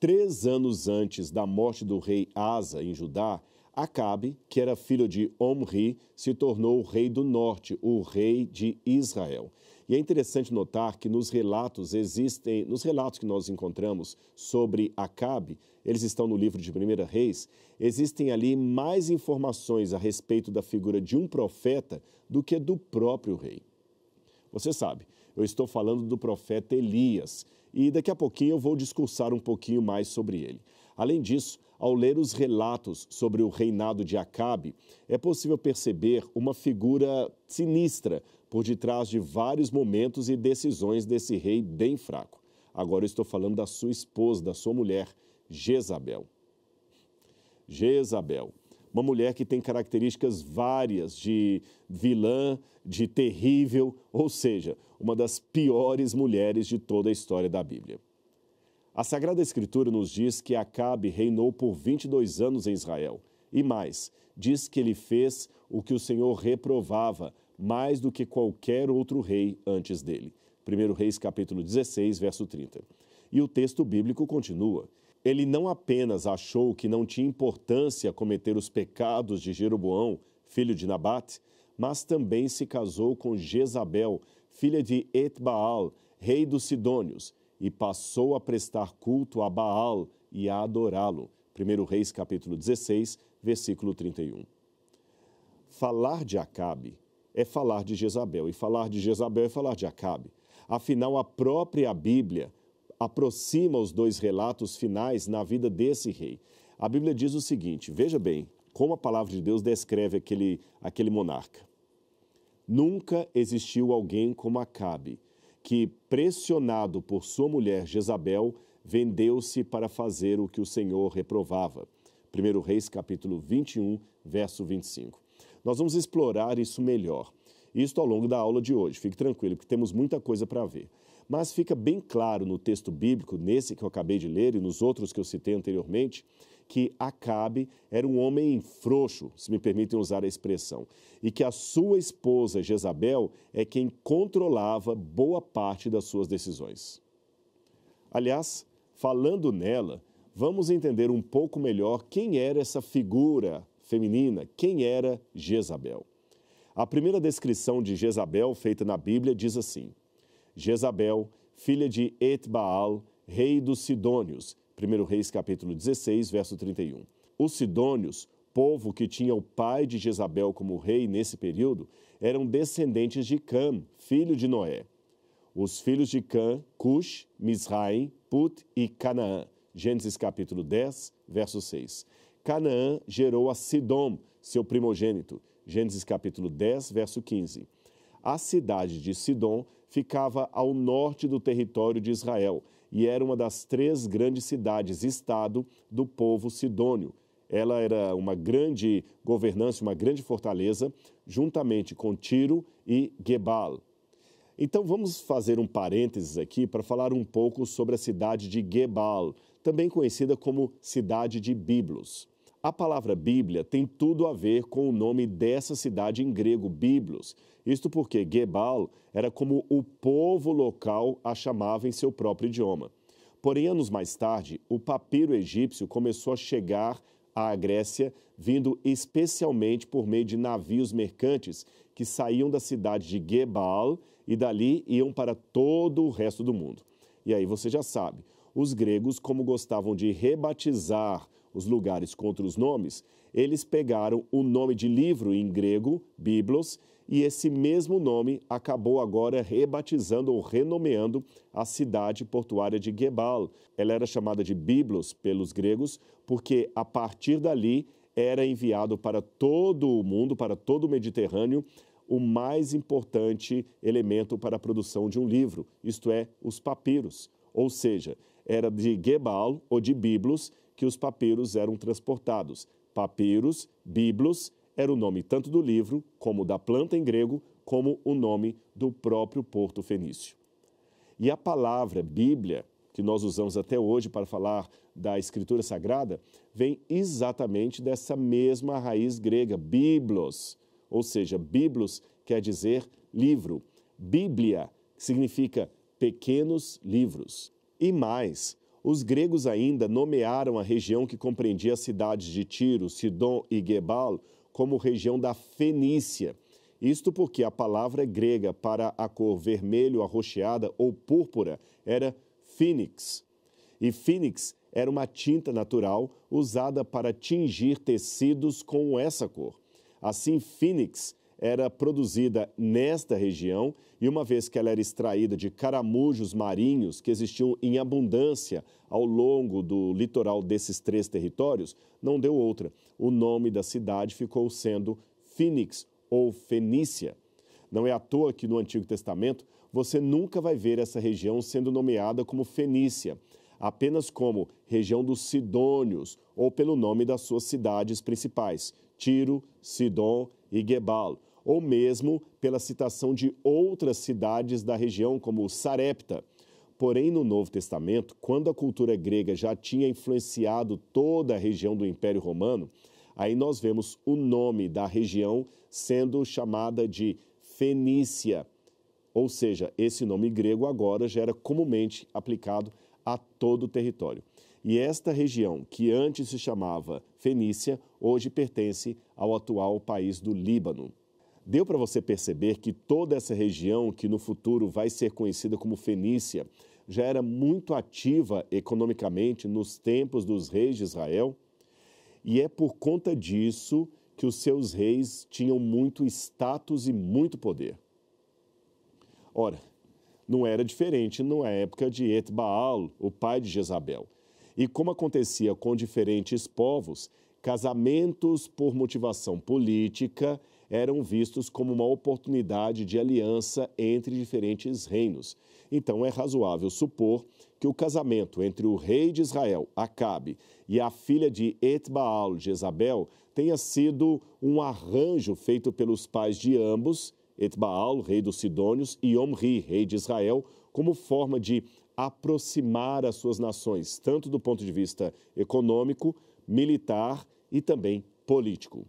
Três anos antes da morte do rei Asa em Judá, Acabe, que era filho de Omri, se tornou o rei do norte, o rei de Israel. E é interessante notar que nos relatos existem, nos relatos que nós encontramos sobre Acabe, eles estão no livro de 1 Reis, existem ali mais informações a respeito da figura de um profeta do que do próprio rei. Você sabe, eu estou falando do profeta Elias e daqui a pouquinho eu vou discursar um pouquinho mais sobre ele. Além disso, ao ler os relatos sobre o reinado de Acabe, é possível perceber uma figura sinistra por detrás de vários momentos e decisões desse rei bem fraco. Agora eu estou falando da sua esposa, da sua mulher, Jezabel. Jezabel, uma mulher que tem características várias de vilã, de terrível, ou seja, uma das piores mulheres de toda a história da Bíblia. A Sagrada Escritura nos diz que Acabe reinou por 22 anos em Israel. E mais, diz que ele fez o que o Senhor reprovava mais do que qualquer outro rei antes dele. 1 Reis capítulo 16, verso 30. E o texto bíblico continua: ele não apenas achou que não tinha importância cometer os pecados de Jeroboão, filho de Nabate, mas também se casou com Jezabel, filha de Etbaal, rei dos Sidônios, e passou a prestar culto a Baal e a adorá-lo. 1 Reis capítulo 16, versículo 31. Falar de Acabe é falar de Jezabel, e falar de Jezabel é falar de Acabe. Afinal, a própria Bíblia aproxima os dois relatos finais na vida desse rei. A Bíblia diz o seguinte: veja bem como a palavra de Deus descreve aquele, aquele monarca. Nunca existiu alguém como Acabe, que, pressionado por sua mulher Jezabel, vendeu-se para fazer o que o Senhor reprovava. 1 Reis, capítulo 21, verso 25. Nós vamos explorar isso melhor. Isto ao longo da aula de hoje. Fique tranquilo, porque temos muita coisa para ver. Mas fica bem claro no texto bíblico, nesse que eu acabei de ler e nos outros que eu citei anteriormente, que Acabe era um homem frouxo, se me permitem usar a expressão, e que a sua esposa Jezabel é quem controlava boa parte das suas decisões. Aliás, falando nela, vamos entender um pouco melhor quem era essa figura feminina, quem era Jezabel. A primeira descrição de Jezabel feita na Bíblia diz assim: Jezabel, filha de Etbaal, rei dos Sidônios. 1 Reis capítulo 16, verso 31. Os Sidônios, povo que tinha o pai de Jezabel como rei nesse período, eram descendentes de Cam, filho de Noé. Os filhos de Cam, Cush, Misraim, Put e Canaã. Gênesis capítulo 10, verso 6. Canaã gerou a Sidom, seu primogênito. Gênesis capítulo 10, verso 15. A cidade de Sidom ficava ao norte do território de Israel e era uma das três grandes cidades-estado do povo sidônio. Ela era uma grande governança, uma grande fortaleza, juntamente com Tiro e Gebal. Então vamos fazer um parênteses aqui para falar um pouco sobre a cidade de Gebal, também conhecida como cidade de Biblos. A palavra Bíblia tem tudo a ver com o nome dessa cidade em grego, Biblos. Isto porque Gebal era como o povo local a chamava em seu próprio idioma. Porém, anos mais tarde, o papiro egípcio começou a chegar à Grécia, vindo especialmente por meio de navios mercantes que saíam da cidade de Gebal e dali iam para todo o resto do mundo. E aí você já sabe, os gregos, como gostavam de rebatizar os lugares contra os nomes, eles pegaram o nome de livro em grego, Biblos, e esse mesmo nome acabou agora rebatizando ou renomeando a cidade portuária de Gebal. Ela era chamada de Biblos pelos gregos, porque a partir dali era enviado para todo o mundo, para todo o Mediterrâneo, o mais importante elemento para a produção de um livro, isto é, os papiros. Ou seja, era de Gebal ou de Biblos que os papiros eram transportados. Papiros, biblos, era o nome tanto do livro, como da planta em grego, como o nome do próprio porto fenício. E a palavra Bíblia, que nós usamos até hoje para falar da Escritura Sagrada, vem exatamente dessa mesma raiz grega, biblos, ou seja, biblos quer dizer livro. Bíblia significa pequenos livros. E mais, os gregos ainda nomearam a região que compreendia as cidades de Tiro, Sidon e Gebal como região da Fenícia. Isto porque a palavra grega para a cor vermelho, arroxeada ou púrpura era fênix. E fênix era uma tinta natural usada para tingir tecidos com essa cor. Assim, fênix era produzida nesta região e, uma vez que ela era extraída de caramujos marinhos que existiam em abundância ao longo do litoral desses três territórios, não deu outra. O nome da cidade ficou sendo Fênix ou Fenícia. Não é à toa que no Antigo Testamento você nunca vai ver essa região sendo nomeada como Fenícia, apenas como região dos Sidônios ou pelo nome das suas cidades principais, Tiro, Sidom e Gebal, ou mesmo pela citação de outras cidades da região, como Sarepta. Porém, no Novo Testamento, quando a cultura grega já tinha influenciado toda a região do Império Romano, aí nós vemos o nome da região sendo chamada de Fenícia. Ou seja, esse nome grego agora já era comumente aplicado a todo o território. E esta região, que antes se chamava Fenícia, hoje pertence ao atual país do Líbano. Deu para você perceber que toda essa região, que no futuro vai ser conhecida como Fenícia, já era muito ativa economicamente nos tempos dos reis de Israel? E é por conta disso que os seus reis tinham muito status e muito poder. Ora, não era diferente na época de Etbaal, o pai de Jezabel. E como acontecia com diferentes povos, casamentos por motivação política eram vistos como uma oportunidade de aliança entre diferentes reinos. Então é razoável supor que o casamento entre o rei de Israel, Acabe, e a filha de Etbaal, Jezabel, tenha sido um arranjo feito pelos pais de ambos, Etbaal, rei dos Sidônios, e Omri, rei de Israel, como forma de aproximar as suas nações, tanto do ponto de vista econômico, militar e também político.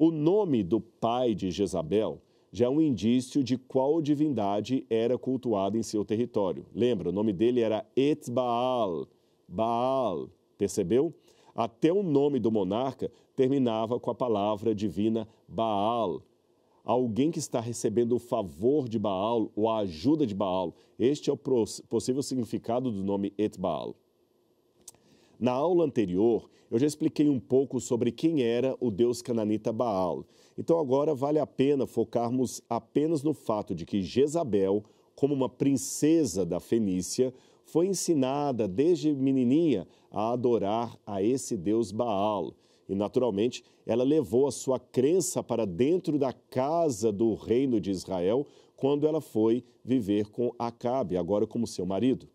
O nome do pai de Jezabel já é um indício de qual divindade era cultuada em seu território. Lembra, o nome dele era Etbaal, Baal, percebeu? Até o nome do monarca terminava com a palavra divina Baal. Alguém que está recebendo o favor de Baal ou a ajuda de Baal. Este é o possível significado do nome Etbaal. Na aula anterior, eu já expliquei um pouco sobre quem era o deus cananita Baal. Então agora vale a pena focarmos apenas no fato de que Jezabel, como uma princesa da Fenícia, foi ensinada desde menininha a adorar a esse deus Baal. E, naturalmente, ela levou a sua crença para dentro da casa do reino de Israel quando ela foi viver com Acabe, agora como seu marido.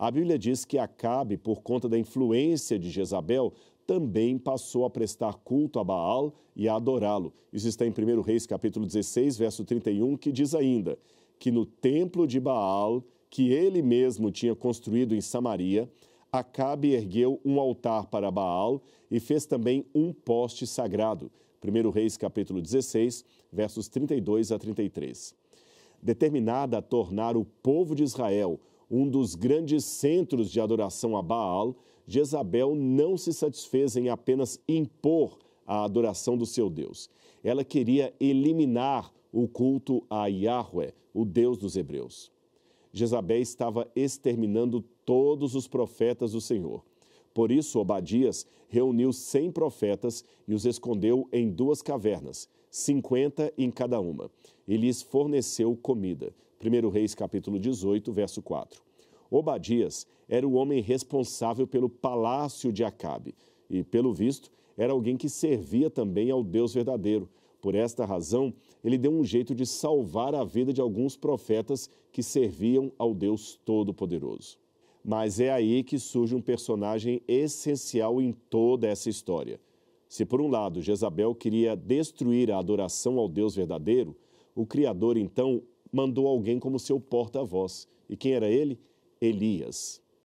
A Bíblia diz que Acabe, por conta da influência de Jezabel, também passou a prestar culto a Baal e a adorá-lo. Isso está em 1 Reis, capítulo 16, verso 31, que diz ainda que no templo de Baal, que ele mesmo tinha construído em Samaria, Acabe ergueu um altar para Baal e fez também um poste sagrado. 1 Reis capítulo 16, versos 32 a 33. Determinada a tornar o povo de Israel um dos grandes centros de adoração a Baal, Jezabel não se satisfez em apenas impor a adoração do seu Deus. Ela queria eliminar o culto a Yahweh, o Deus dos Hebreus. Jezabel estava exterminando todos os profetas do Senhor. Por isso, Obadias reuniu cem profetas e os escondeu em duas cavernas, 50 em cada uma. E lhes forneceu comida. 1 Reis capítulo 18, verso 4. Obadias era o homem responsável pelo palácio de Acabe e, pelo visto, era alguém que servia também ao Deus verdadeiro. Por esta razão, ele deu um jeito de salvar a vida de alguns profetas que serviam ao Deus Todo-Poderoso. Mas é aí que surge um personagem essencial em toda essa história. Se por um lado Jezabel queria destruir a adoração ao Deus verdadeiro, o Criador então mandou alguém como seu porta-voz. E quem era ele? Elias.